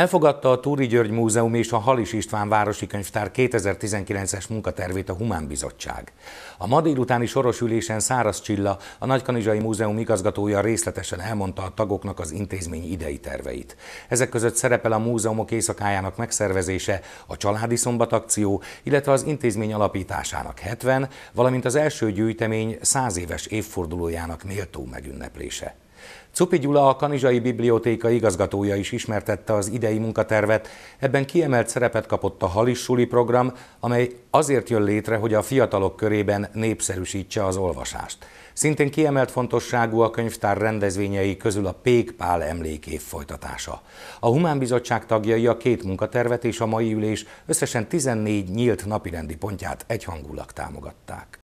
Elfogadta a Túri György Múzeum és a Halis István Városi Könyvtár 2019-es munkatervét a Humán Bizottság. A ma délutáni soros ülésen Száraz Csilla, a Nagykanizsai Múzeum igazgatója részletesen elmondta a tagoknak az intézmény idei terveit. Ezek között szerepel a múzeumok éjszakájának megszervezése, a családi akció, illetve az intézmény alapításának 70, valamint az első gyűjtemény 100 éves évfordulójának méltó megünneplése. Cupi Gyula, a Kanizsai Bibliotéka igazgatója is ismertette az idei munkatervet. Ebben kiemelt szerepet kapott a Halissuli program, amely azért jön létre, hogy a fiatalok körében népszerűsítse az olvasást. Szintén kiemelt fontosságú a könyvtár rendezvényei közül a Pék Pál emlékév folytatása. A Humán Bizottság tagjai a két munkatervet és a mai ülés összesen 14 nyílt napirendi pontját egyhangulag támogatták.